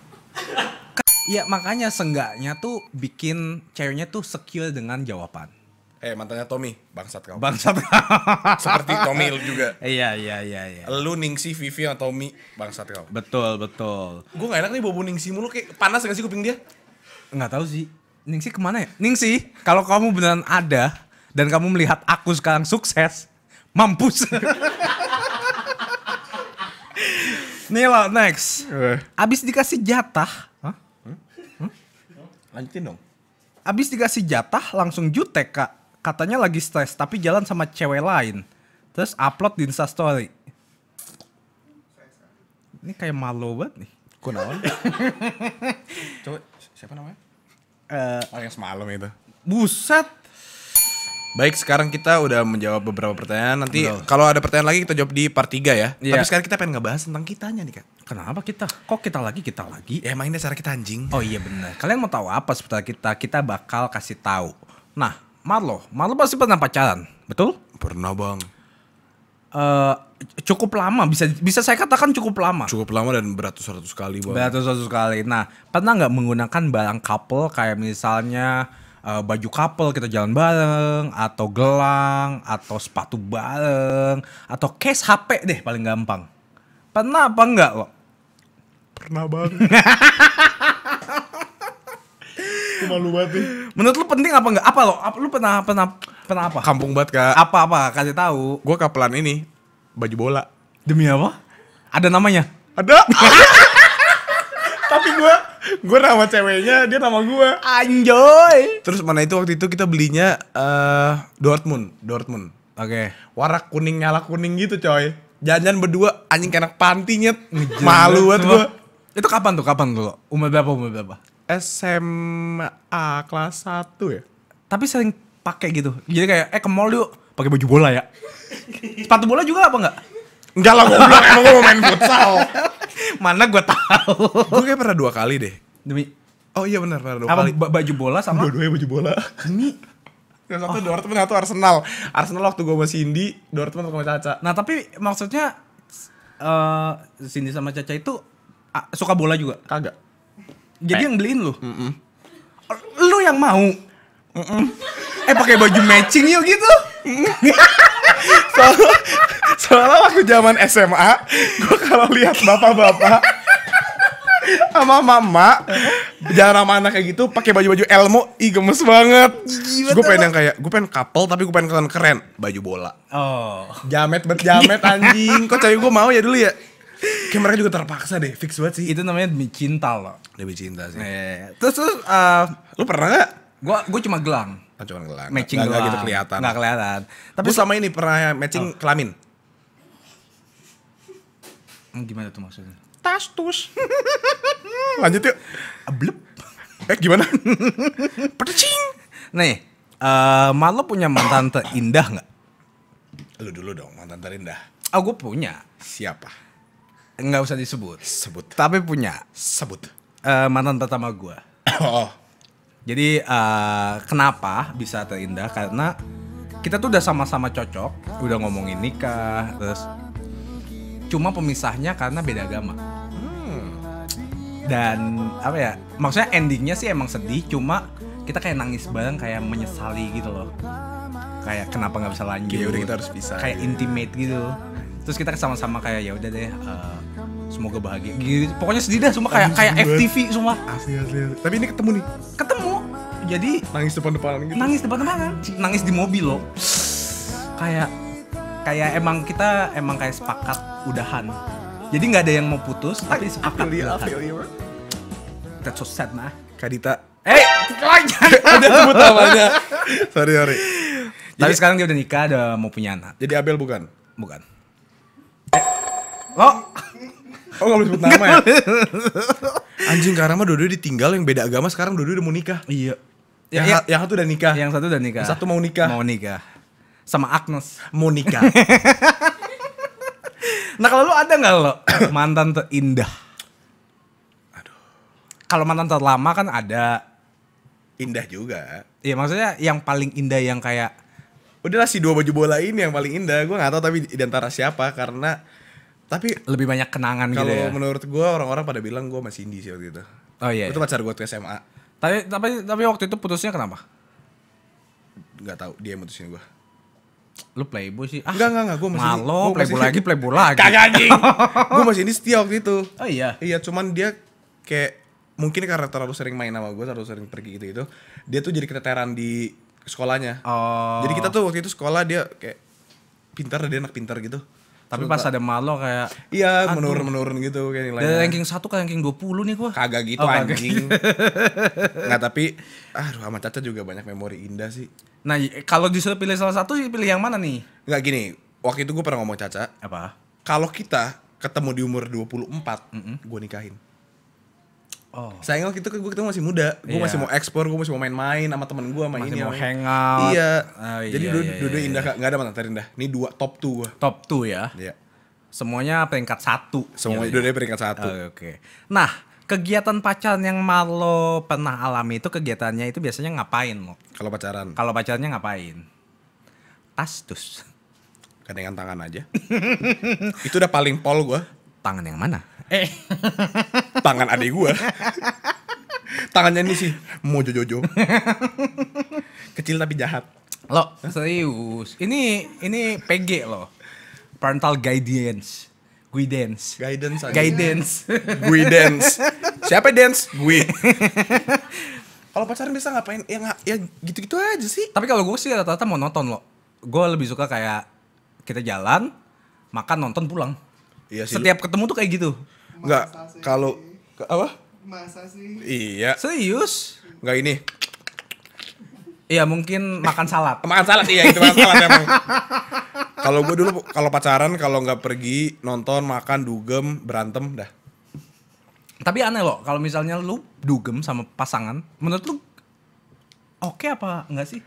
Iya makanya senggaknya tuh bikin ceweknya tuh secure dengan jawaban. Eh mantannya Tommy, bangsat kau. Bangsat. Seperti Tommy lu juga. Iya iya iya iya. Lu Ningsi, Vivi atau Tommy, bangsat kau. Betul betul. Gue gak enak nih bobo Ningsi mulu kayak panas gak sih kuping dia? Nggak tahu sih. Ningsi kemana ya? Ningsi, kalau kamu beneran ada dan kamu melihat aku sekarang sukses, mampus. Nih Nila next. Eh. Abis dikasih jatah. Lanjutin dong. Abis dikasih jatah langsung jutek kak. Katanya lagi stres tapi jalan sama cewek lain. Terus upload di instastory. Ini kayak malu banget nih. Kunaon. Coba siapa namanya? uh, oh, yang semalam itu. Buset. Baik, sekarang kita udah menjawab beberapa pertanyaan. Nanti kalau ada pertanyaan lagi kita jawab di part 3 ya. Iya. Tapi sekarang kita pengen ngebahas tentang kitanya nih, Kak. Kenapa kita? Kok kita lagi, kita lagi? Ya emang ini cara kita anjing. Oh iya benar. Kalian mau tahu apa seputar kita? Kita bakal kasih tahu. Nah, Marlo, Marlo pasti pernah pacaran, betul? Pernah, Bang. Eh cukup lama bisa bisa saya katakan cukup lama. Cukup lama dan beratus-ratus kali, Bang. Beratus-ratus kali. Nah, pernah nggak menggunakan barang couple kayak misalnya uh, baju couple kita jalan bareng atau gelang atau sepatu bareng atau case HP deh paling gampang. Pernah apa enggak lo? Pernah banget. malu banget nih. Menurut lu penting apa enggak? Apa lo? Apa, lu pernah pernah pernah apa? Kampung banget kak. Apa apa? Kasih tahu. Gue kapelan ini baju bola. Demi apa? Ada namanya? Ada. Tapi gue gue nama ceweknya dia nama gue anjoy terus mana itu waktu itu kita belinya uh, Dortmund Dortmund oke okay. warna kuning nyala kuning gitu coy jajan berdua anjing kena pantinya malu banget gue itu kapan tuh kapan tuh umur berapa umur berapa SMA kelas 1 ya tapi sering pakai gitu jadi kayak eh ke mall yuk pakai baju bola ya sepatu bola juga apa enggak Enggak lah goblok, emang gue mau main futsal. Mana gue tahu. Gue kayak pernah dua kali deh. Demi Oh iya bener pernah dua Apa, kali. baju bola sama? Dua-duanya baju bola. Demi yang satu oh. Dortmund, yang satu Arsenal. Arsenal waktu gue sama Cindy, Dortmund sama Caca. Nah tapi maksudnya uh, Cindy sama Caca itu uh, suka bola juga? Kagak. Jadi eh. yang beliin lu? Mm -mm. Lu yang mau? Mm -mm. eh pakai baju matching yuk gitu soalnya, soalnya waktu zaman SMA gue kalau lihat bapak-bapak sama mama jarang sama anak kayak gitu pakai baju-baju elmo ih gemes banget gue pengen yang kayak gue pengen couple tapi gue pengen keren keren baju bola oh jamet bet jamet anjing kok cewek gue mau ya dulu ya Kayak mereka juga terpaksa deh, fix banget sih. Itu namanya demi cinta loh. Demi cinta sih. Eh, terus terus uh, lu pernah gak? gue gue cuma gelang cuman gelang. Matching gak, doang. Gak gitu kelihatan. Gak kelihatan. Tapi selama ini pernah matching oh. kelamin. Hmm, gimana tuh maksudnya? Tastus. Lanjut yuk. Blup. Eh gimana? Percing. Nih, uh, eh, Mal punya mantan terindah nggak? Lu dulu dong, mantan terindah. Oh, gue punya. Siapa? Enggak usah disebut. Sebut. Tapi punya. Sebut. Uh, mantan pertama gue. oh. Jadi uh, kenapa bisa terindah? Karena kita tuh udah sama-sama cocok, udah ngomongin nikah, terus cuma pemisahnya karena beda agama. Hmm. Dan apa ya? Maksudnya endingnya sih emang sedih, cuma kita kayak nangis bareng, kayak menyesali gitu loh. Kayak kenapa nggak bisa lanjut? kita harus bisa. Kayak intimate gitu. Terus kita sama-sama kayak ya udah deh. Uh, semoga bahagia gitu pokoknya sedih dah semua kayak kayak FTV semua asli, asli tapi ini ketemu nih ketemu jadi nangis depan depan. gitu nangis depan depanan nangis di mobil loh kayak kayak emang kita emang kayak sepakat udahan jadi nggak ada yang mau putus tapi sepakat I ya, udahan you, ya, that's so sad nah Kadita eh ada sebut namanya sorry sorry tapi jadi, sekarang dia udah nikah, udah mau punya anak. Jadi Abel bukan? Bukan. Eh, lo oh. Oh gak boleh sebut nama ya? Anjing karena mah dua-dua ditinggal yang beda agama sekarang dua-dua udah mau nikah. Iya. Yang, ya, ya. yang satu udah nikah. Yang satu udah nikah. Yang satu mau nikah. Mau nikah. Sama Agnes. Mau nikah. nah kalau lu ada gak lo mantan terindah? Aduh. Kalau mantan terlama kan ada. Indah juga. Iya maksudnya yang paling indah yang kayak udahlah si dua baju bola ini yang paling indah gue gak tau tapi diantara siapa karena tapi lebih banyak kenangan gitu ya. Kalau menurut gue orang-orang pada bilang gue masih indie sih waktu itu. Oh iya. Itu iya. pacar gue tuh SMA. Tapi tapi tapi waktu itu putusnya kenapa? Gak tau dia putusin gue. Lu playboy sih. Ah, enggak enggak enggak gue masih Malo, gua playboy masih, lagi, playboy lagi. Kagak anjing. gue masih indie setia waktu itu. Oh iya. Iya, cuman dia kayak mungkin karena terlalu sering main sama gue, terlalu sering pergi gitu itu, dia tuh jadi keteteran di sekolahnya. Oh. Jadi kita tuh waktu itu sekolah dia kayak pintar dia anak pintar gitu tapi Suka. pas ada malo kayak iya menurun menurun gitu kayak nilainya dari ranking satu ke ranking 20 nih gua kagak gitu oh, anjing nah, tapi aduh sama Caca juga banyak memori indah sih nah kalau disuruh pilih salah satu pilih yang mana nih nggak gini waktu itu gue pernah ngomong Caca apa kalau kita ketemu di umur 24 mm -hmm. gue nikahin Oh. Sayangnya waktu itu gue ketemu masih muda, gue yeah. masih mau ekspor, gue masih mau main-main sama temen gue main ini. Masih mau main. hangout. Iya. Oh, iya Jadi iya, dulu, iya, iya, indah kak, iya. nggak ada mata terindah Ini dua top two gue. Top two ya. Iya. Semuanya peringkat satu. Semuanya iya, dua iya. peringkat satu. Oh, oke. Okay. Nah, kegiatan pacaran yang malo pernah alami itu kegiatannya itu biasanya ngapain lo? Kalau pacaran? Kalau pacarannya ngapain? Tastus. Gandengan tangan aja. itu udah paling pol gue. Tangan yang mana? Eh. Tangan adik gua. Tangannya ini sih mojo jojo. Kecil tapi jahat. Lo serius. Ini ini PG lo Parental guidance. Guidance. Guidance. Aja. Guidance. Guidance. Siapa dance? Gue. kalau pacaran bisa ngapain? Ya ga, ya gitu-gitu aja sih. Tapi kalau gue sih rata-rata nonton lo Gue lebih suka kayak kita jalan, makan, nonton, pulang. Iya sih. Setiap ketemu tuh kayak gitu. Enggak, kalau apa? Masa sih? Iya. Serius? Enggak ini. Iya mungkin makan salad. makan salad iya itu makan salad emang. Kalau gue dulu kalau pacaran kalau nggak pergi nonton makan dugem berantem dah. Tapi aneh loh kalau misalnya lu dugem sama pasangan, menurut lu oke okay apa enggak sih?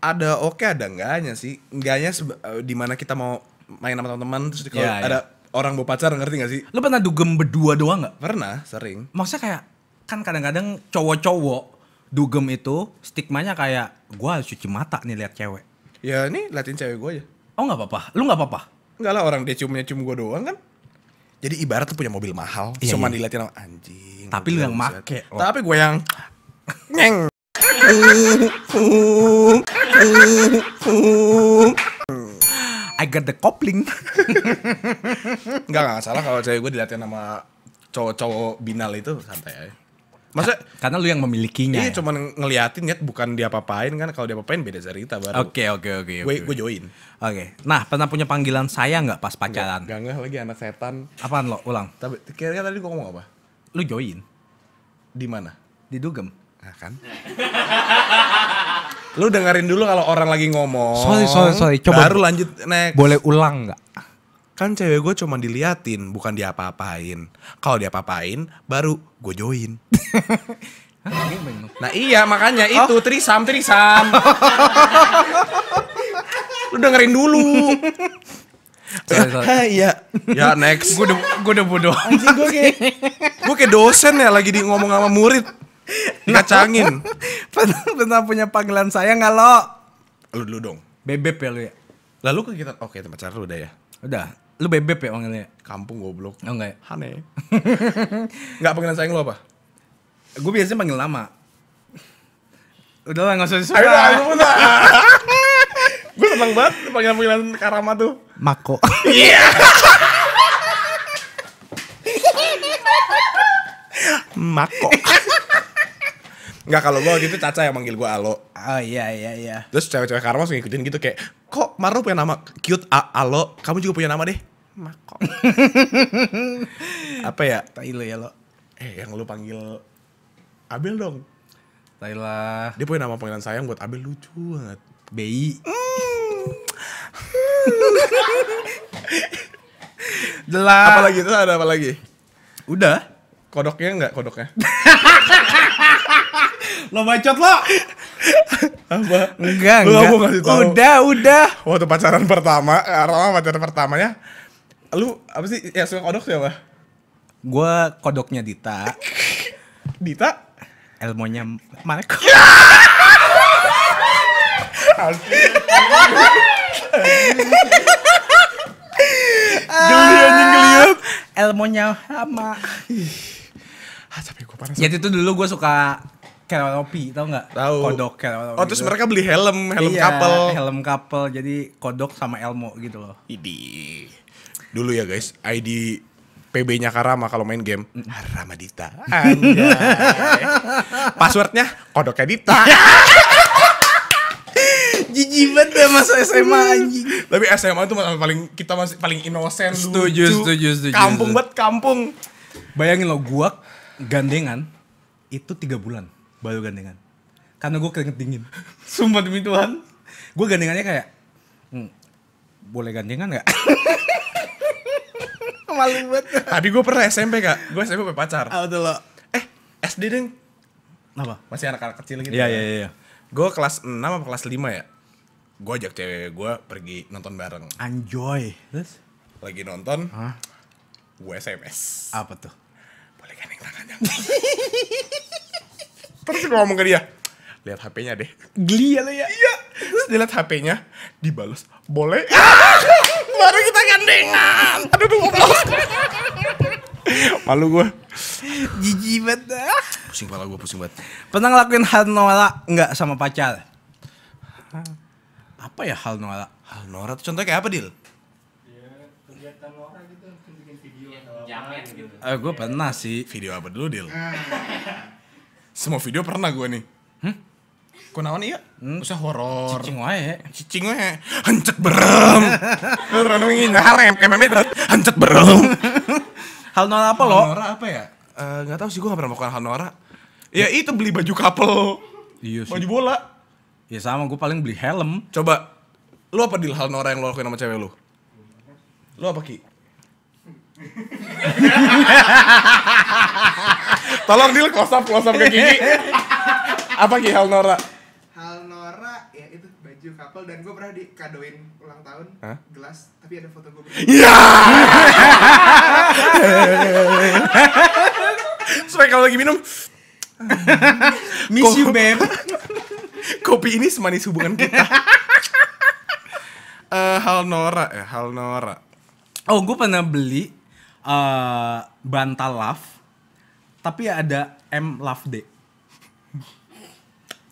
Ada oke okay, ada enggaknya sih. Enggaknya uh, eh, di mana kita mau main sama teman-teman terus kalau yeah, iya. ada yeah orang mau pacar ngerti gak sih? Lu pernah dugem berdua doang gak? Pernah, sering. Maksudnya kayak kan kadang-kadang cowok-cowok dugem itu stigmanya kayak gua harus cuci mata nih lihat cewek. Ya ini liatin cewek gua aja. Oh nggak apa-apa. Lu nggak apa-apa? Enggak lah orang dia ciumnya cium gua doang kan. Jadi ibarat tuh punya mobil mahal, iya, cuma iya. dilihatin sama anjing. Tapi lu yang make. Oh. Tapi gue yang nyeng. I got the kopling. Enggak enggak salah kalau cewek gue dilihatin sama cowok-cowok binal itu santai aja. Maksudnya karena lu yang memilikinya. Iya, ya? cuman ngeliatin ya bukan dia apa apain kan kalau dia apa apain beda cerita baru. Oke, okay, oke, oke. Okay, gue gue join. Oke. Okay. Nah, pernah punya panggilan saya nggak pas pacaran? Gak, gak lagi anak setan. Apaan lo? Ulang. Tapi kira-kira tadi gue ngomong apa? Lu join. Di mana? Di dugem. Nah, kan. Lu dengerin dulu kalau orang lagi ngomong. Sorry, sorry, sorry. Coba baru lanjut next. Boleh ulang nggak? Kan cewek gue cuma diliatin, bukan diapa-apain. Kalau diapa-apain, baru gue join. nah iya makanya itu oh. trisam trisam. Lu dengerin dulu. Iya. ya next. Gue udah gue udah bodoh. gue kayak gue kayak dosen ya lagi di ngomong sama murid ngacangin pernah, pernah punya panggilan saya nggak lo? Lu dulu dong. Bebep ya lu ya? Lalu ke kita, oke tempat cara lu udah ya? Udah. Lu bebep ya panggilnya? Kampung goblok. Oh enggak ya? Hane. Nggak panggilan sayang lu apa? Gue biasanya panggil nama. Udah lah gak usah disuruh. Ayo, Gue seneng banget panggilan-panggilan Karama tuh. Mako. Iya. Mako. Enggak kalau gue gitu Caca yang manggil gue Alo. Oh iya iya iya. Terus cewek-cewek Karma langsung ngikutin gitu kayak, kok Marno punya nama cute A Alo, kamu juga punya nama deh. Mako. Apa ya? Tailo ya lo. Eh yang lu panggil Abel dong. Taila. Dia punya nama panggilan sayang buat Abel lucu banget. BI. Mm. Jelas. lagi? itu ada apa lagi? Udah. Kodoknya enggak kodoknya? lo bacot lo apa enggak lo enggak. ngasih tahu. udah udah waktu pacaran pertama pertama pacaran pertamanya lu apa sih ya suka kodok siapa gue kodoknya Dita Dita elmonya Marco ya! ah. Elmonya sama Ah, tapi gue parah. Jadi itu dulu gue suka Keloropi tau nggak? Tahu. Kodok Keloropi. Oh terus gitu. mereka beli helm, helm iya, couple. helm couple. Jadi kodok sama Elmo gitu loh. Idi. Dulu ya guys, ID PB-nya Karama kalau main game Ramadita. Anjay. Passwordnya kodoknya Dita. Jijik banget ya masa SMA hmm. anjing. Tapi SMA itu paling kita masih paling innocent setuju, Setuju, setuju, Kampung banget kampung. Bayangin lo gua gandengan itu tiga bulan baru gandengan karena gue keringet dingin sumpah demi Tuhan gue gandengannya kayak hmm, boleh gandengan gak? malu banget tapi gue pernah SMP kak gue SMP punya pacar oh, udah lo eh SD deng apa masih anak-anak kecil gitu iya ya. iya iya gue kelas 6 apa kelas 5 ya gue ajak cewek gue pergi nonton bareng enjoy terus lagi nonton huh? gue SMS apa tuh boleh gandeng tangannya terus gue ngomong ke dia lihat HP-nya deh geli ya lo ya iya terus dia lihat HP-nya dibalas boleh ya! baru kita gandengan aduh tuh malu gue jijik banget dah. pusing kepala gue pusing banget pernah ngelakuin hal noala nggak sama pacar apa ya hal noala hal tuh contohnya kayak apa dil iya, kegiatan gitu bikin video gitu eh gue pernah sih video apa dulu dil ah semua video pernah gue nih hmm? nawan iya? Hmm. Usah horor. Cicing wae. Cicing wae. Hancet berem. berem ini nyarem MMA terus nah, hancet berem. Hal Nora apa lo? Hal Nora apa ya? Eh, nggak uh, tahu sih gue gak pernah melakukan Hal Nora. Ya itu beli baju kapel Iya sih. Baju bola. Ya sama gue paling beli helm. Coba lu apa di Hal Nora yang lo lakuin sama cewek lu? Lu apa Ki? Tolong deal close up, close up ke Apa Ki hal Nora? Hal Nora ya itu baju couple dan gue pernah dikadoin ulang tahun Hah? gelas tapi ada foto gue. Iya. Supaya kalau lagi minum ah, Miss you babe. Kopi ini semanis hubungan kita. uh, hal Nora ya, hal Nora. Oh, gue pernah beli uh, bantal love tapi ada M Love D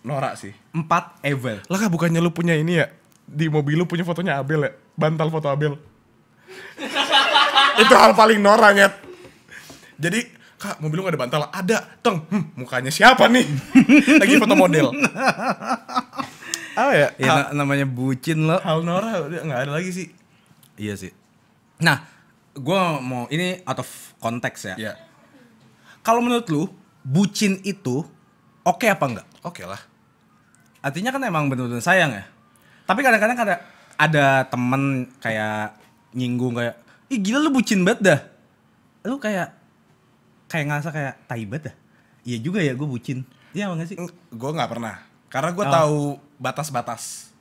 Norak sih. Empat Evel. Lah kah bukannya lu punya ini ya? Di mobil lu punya fotonya Abel ya? Bantal foto Abel. Itu hal paling norak Jadi, kak mobil lu gak ada bantal? Ada. Teng, hmm, mukanya siapa nih? Lagi foto model. Apa ya? Ya hal, namanya bucin lo. Hal Nora nggak ada lagi sih. Iya sih. Nah, gue mau ini out of konteks ya. Yeah kalau menurut lu, bucin itu oke okay apa enggak? Oke okay lah. Artinya kan emang benar-benar sayang ya. Tapi kadang-kadang ada ada temen kayak nyinggung kayak, "Ih gila lu bucin banget dah." Lu kayak kayak ngerasa kayak tai banget dah. Iya juga ya gue bucin. Iya enggak sih? Gue nggak pernah. Karena gue oh. tahu batas-batas.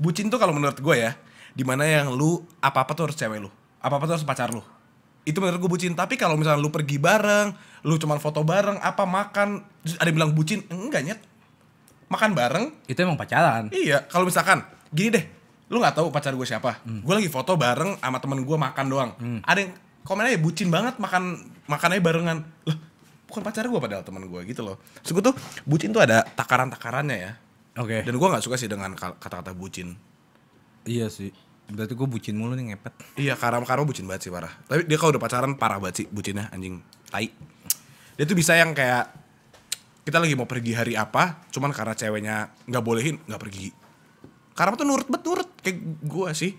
Bucin tuh kalau menurut gue ya, dimana yang lu apa-apa tuh harus cewek lu. Apa-apa tuh harus pacar lu. Itu menurut gue bucin. Tapi kalau misalnya lu pergi bareng, lu cuman foto bareng apa makan Terus ada yang bilang bucin enggak nyet makan bareng itu emang pacaran iya kalau misalkan gini deh lu nggak tahu pacar gue siapa hmm. gue lagi foto bareng sama temen gue makan doang hmm. ada yang komen aja eh, bucin banget makan makannya barengan lah bukan pacar gue padahal temen gue gitu loh terus tuh bucin tuh ada takaran takarannya ya oke okay. dan gue nggak suka sih dengan kata-kata bucin iya sih berarti gue bucin mulu nih ngepet iya karam karam bucin banget sih parah tapi dia kalau udah pacaran parah banget sih bucinnya anjing tai dia tuh bisa yang kayak kita lagi mau pergi hari apa cuman karena ceweknya nggak bolehin nggak pergi karena tuh nurut bet nurut kayak gue sih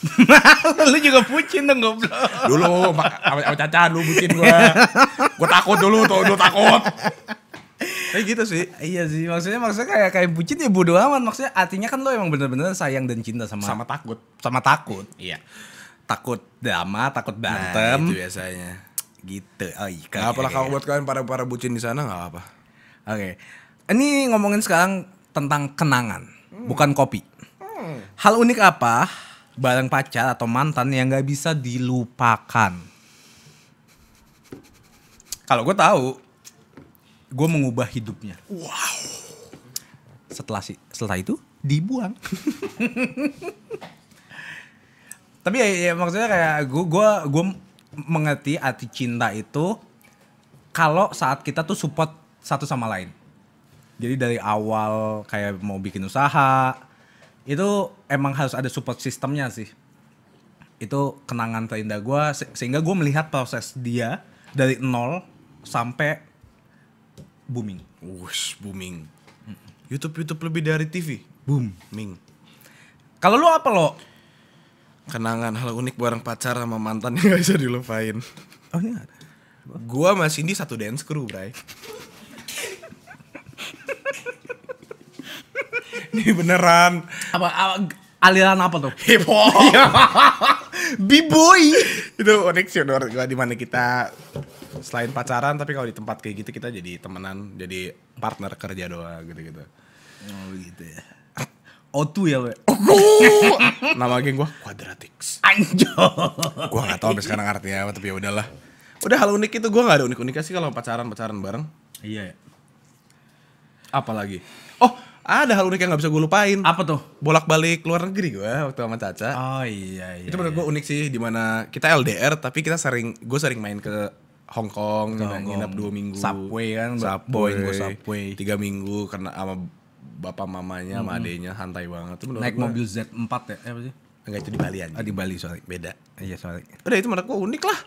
lu juga pucin dong goblok dulu sama, caca lu pucin gua gua takut dulu tuh dulu takut Kayak gitu sih. Iya sih, maksudnya maksudnya kayak kayak pucin ya bodo amat. Maksudnya artinya kan lo emang bener-bener sayang dan cinta sama sama takut. Sama takut. Iya. Takut drama, takut bantem. Nah, itu biasanya gitu oh iya nggak apalah kalau buat kalian para para bucin di sana nggak apa oke okay. ini ngomongin sekarang tentang kenangan hmm. bukan kopi hmm. hal unik apa barang pacar atau mantan yang nggak bisa dilupakan kalau gue tahu gue mengubah hidupnya wow setelah si setelah itu dibuang tapi ya, ya, ya maksudnya kayak gue gue mengerti arti cinta itu kalau saat kita tuh support satu sama lain. Jadi dari awal kayak mau bikin usaha itu emang harus ada support sistemnya sih. Itu kenangan terindah gue se sehingga gue melihat proses dia dari nol sampai booming. Wush, booming. YouTube YouTube lebih dari TV. Booming. Kalau lu apa lo? kenangan hal unik bareng pacar sama mantan yang gak bisa dilupain. Oh iya. Gua sama Cindy satu dance crew, Bray. Ini beneran. Apa, apa aliran apa tuh? Hip hop. Iya. B-boy. Itu unik sih menurut gua di mana kita selain pacaran tapi kalau di tempat kayak gitu kita jadi temenan, jadi partner kerja doang gitu-gitu. Oh gitu ya. O2 ya, we. Nama geng gue quadratics Anjo. gue gak tau abis sekarang artinya apa, tapi ya udahlah. Udah hal unik itu gue gak ada unik-uniknya sih kalau pacaran-pacaran bareng. Iya. Ya. Apalagi? Oh, ada hal unik yang gak bisa gue lupain. Apa tuh? Bolak-balik luar negeri gue waktu sama Caca. Oh iya iya. Itu menurut iya. gue unik sih dimana kita LDR tapi kita sering gue sering main ke Hong Kong, Hong Kong. nginep dua minggu. Subway kan, subway, gue subway. Tiga minggu karena sama bapak mamanya sama adenya santai banget. Itu Naik gue, mobil Z4 ya? Eh, apa sih? Enggak itu di Bali aja. Ah, di Bali soalnya. Beda. Iya, soalnya. Udah itu menurut gua unik lah.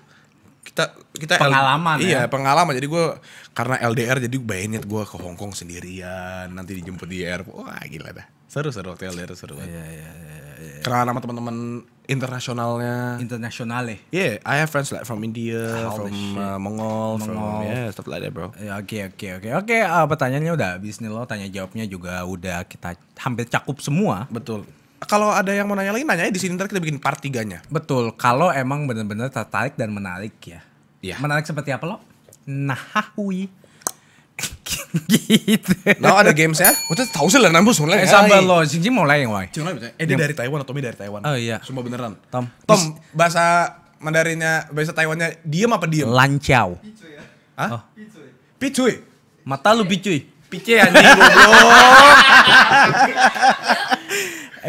Kita kita Pengalaman iya, ya? Iya, pengalaman. Jadi gua karena LDR jadi bayangin gua ke Hong Kong sendirian, nanti dijemput di airport. Wah, gila dah. Seru seru waktu LDR seru banget. Iya, iya, iya. iya. Karena sama teman-teman internasionalnya internasional eh yeah I have friends like from India Holy from uh, Mongol, Mongol from yeah stuff like that bro ya, oke oke oke oke ah, pertanyaannya udah habis nih lo tanya jawabnya juga udah kita hampir cakup semua betul kalau ada yang mau nanya lagi nanya di sini ntar kita bikin part tiganya betul kalau emang benar-benar tertarik dan menarik ya yeah. menarik seperti apa lo nah hui gitu. Nah ada games ya? Udah tau sih lah nambah soalnya. Eh sambal lo, sih mulai yang wai. Cuma bisa. Eh dia dari Taiwan atau dari Taiwan? Oh iya. Semua beneran. Tom. Tom bahasa Mandarinnya, bahasa Taiwannya diem apa diem? Lancau. Picuy ya. Hah? Picuy. Mata lu picuy. Picuy ya,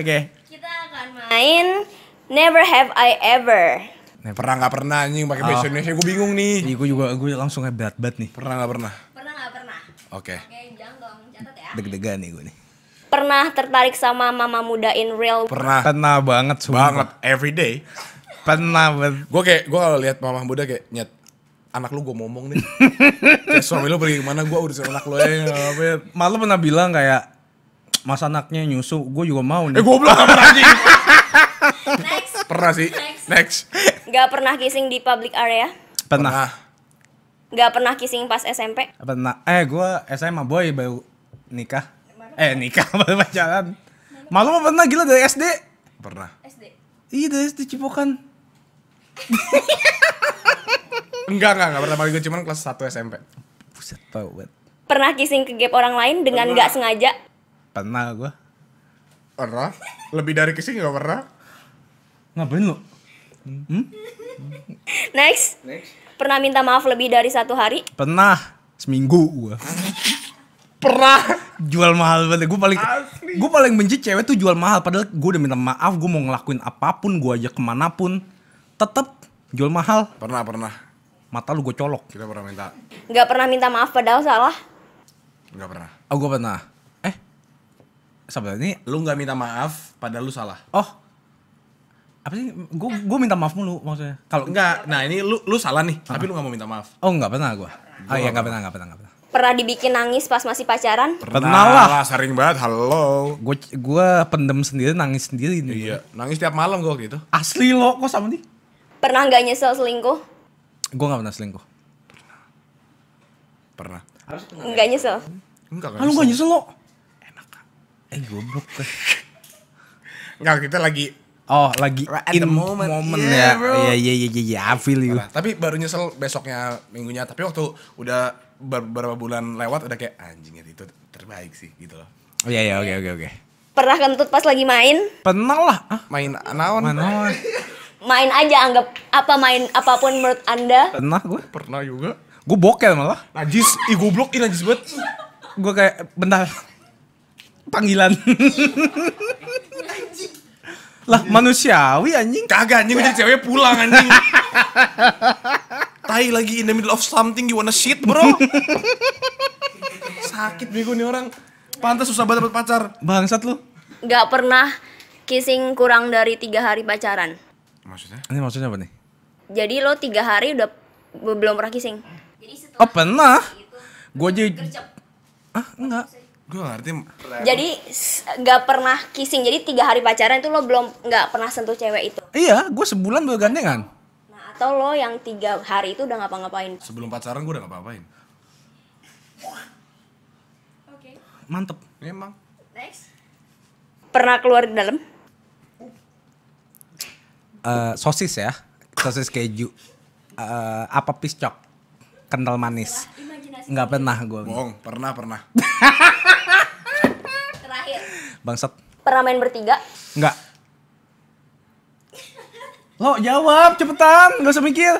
Oke. Kita akan main Never Have I Ever. Nih Pernah nggak pernah anjing pakai bahasa Indonesia gue bingung nih. Iya gue juga gue langsung hebat banget nih. Pernah nggak pernah? Oke. Okay. Ya. Okay, Deg-degan nih gue nih. Pernah tertarik sama mama muda in real? Pernah. Pernah banget, sumpah. Banget, every day. Pernah banget. Gue kayak, gue kalau lihat mama muda kayak nyet anak lu gue ngomong nih kayak suami lu pergi kemana gue urusin anak lu ya malah pernah bilang kayak mas anaknya nyusu gue juga mau nih eh gue belum pernah sih next pernah sih next. next gak pernah kissing di public area pernah nggak pernah kissing pas SMP pernah eh gue SMA boy baru nikah eh nikah baru pacaran malu apa pernah gila dari SD pernah SD iya dari SD cipokan enggak enggak enggak pernah gue cuman kelas 1 SMP buset tau banget pernah kissing ke gap orang lain dengan nggak sengaja pernah gue pernah lebih dari kissing nggak pernah ngapain lu? hmm? next next Pernah minta maaf lebih dari satu hari? Pernah. Seminggu gua. pernah jual mahal banget gue paling gue paling benci cewek tuh jual mahal padahal gue udah minta maaf gue mau ngelakuin apapun gue ajak kemanapun tetap jual mahal pernah pernah mata lu gue colok kita pernah minta nggak pernah minta maaf padahal salah nggak pernah oh gue pernah eh sabar ini lu nggak minta maaf padahal lu salah oh apa sih gue gue minta maaf mulu maksudnya kalau enggak nah ini lu lu salah nih tapi lu nggak mau minta maaf oh nggak pernah gue oh ah, iya nggak pernah nggak pernah nggak pernah pernah dibikin nangis pas masih pacaran? Pernah, lah. sering banget. Halo. Gue gue pendem sendiri nangis sendiri nih. Iya, nangis tiap malam gue gitu. Asli lo kok sama nih? Pernah nggak nyesel selingkuh? Gue nggak pernah selingkuh. Pernah. Pernah. Enggak nyesel. Enggak, kan nyesel. Lu gak nyesel lo? Enak. kan Eh goblok. Enggak, eh. kita lagi Oh, lagi right in the moment, moment yeah, ya. Iya, iya iya iya iya, I feel you. Nah, tapi baru nyesel besoknya minggunya, tapi waktu udah beberapa bulan lewat udah kayak anjingnya itu terbaik sih gitu loh. Oh iya iya oke okay, oke okay, oke. Okay. Pernah kentut pas lagi main? Pernah lah. Ah, main naon? Main Main aja anggap apa main apapun menurut Anda. Pernah gue. Pernah juga. Gue bokel malah. Najis, ih goblok, ih najis banget. gue kayak bentar panggilan. Lah manusiawi anjing. Kagak anjing udah cewek pulang anjing. tai lagi in the middle of something you wanna shit, bro. Sakit bego nih orang. Pantas susah banget dapat pacar. Bangsat lu. Gak pernah kissing kurang dari tiga hari pacaran. Maksudnya? Ini maksudnya apa nih? Jadi lo tiga hari udah belum pernah kissing. Jadi setelah oh pernah. Gue aja. Ah enggak gue ngerti jadi nggak pernah kissing jadi tiga hari pacaran itu lo belum nggak pernah sentuh cewek itu iya gue sebulan gandengan. nah atau lo yang tiga hari itu udah ngapa-ngapain sebelum pacaran gue udah ngapa-ngapain okay. mantep memang iya, next pernah keluar di dalam uh, sosis ya sosis keju uh, apa piscok kental manis inilah sih? Enggak pernah gue. Bohong, pernah pernah. Terakhir. Bangsat. Pernah main bertiga? Enggak. Lo jawab cepetan, gak usah mikir.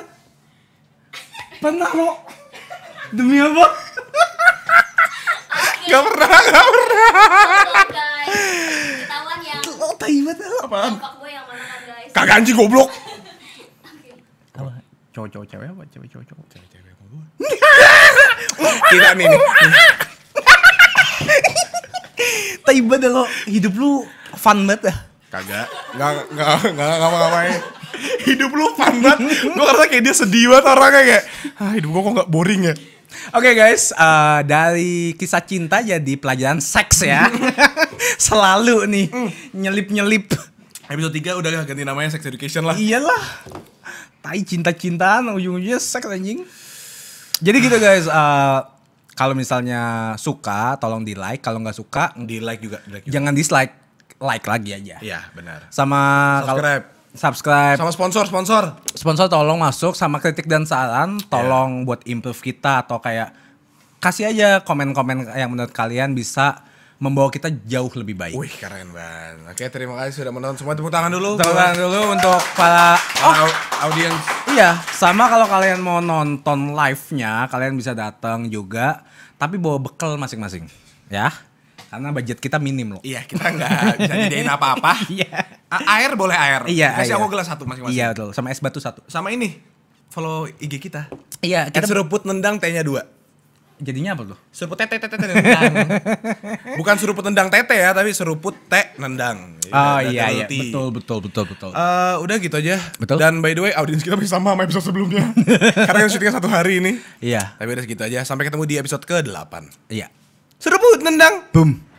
Pernah lo. Demi apa? Gak pernah, gak pernah. Ya. Lo tai banget lo. Apaan? gue yang mana kan, Kagak anjing goblok. coba Cowok-cowok cewek apa? Cewek-cowok cowok. cewek. cewek cewek kita nih. nih. Tapi bener lo, hidup lu fun banget ya. Kagak, Gak, gak, gak, nggak gak, main, hidup lu fun banget. Gue ngerasa kayak dia sedih banget orangnya kayak, ah hidup gue kok gak boring ya. Oke okay guys, uh, dari kisah cinta jadi pelajaran seks ya. Selalu nih hmm. nyelip-nyelip. Episode 3 udah ganti namanya sex education lah. Iyalah. Tai cinta-cintaan ujung-ujungnya seks anjing. Jadi gitu guys, uh, kalau misalnya suka tolong di like, kalau nggak suka di like juga, Jangan dislike, like lagi aja. Iya benar. Sama subscribe. Kalo, subscribe. Sama sponsor, sponsor. Sponsor tolong masuk sama kritik dan saran, iya. tolong yeah. buat improve kita atau kayak kasih aja komen-komen yang menurut kalian bisa membawa kita jauh lebih baik. Wih keren banget. Oke terima kasih sudah menonton. Semua tepuk tangan dulu. Tepuk tangan dulu untuk para oh. audiens. Iya sama kalau kalian mau nonton live-nya kalian bisa datang juga tapi bawa bekal masing-masing ya. Karena budget kita minim loh. Iya kita nggak bisa jadiin apa-apa. Iya. air boleh air. Iya. Kasih air. Iya. aku gelas satu masing-masing. Iya betul. Sama es batu satu. Sama ini follow IG kita. Iya. Kita seruput nendang tehnya dua jadinya apa tuh? Seruput tete tete nendang. Bukan seruput nendang tete ya, tapi seruput te nendang. Iya, oh iya iya, betul betul betul betul. Uh, udah gitu aja. Betul. Dan by the way, audiens kita masih sama sama episode sebelumnya. Karena kita syutingnya satu hari ini. Iya. Tapi udah segitu aja. Sampai ketemu di episode ke-8. Iya. Seruput nendang. Boom.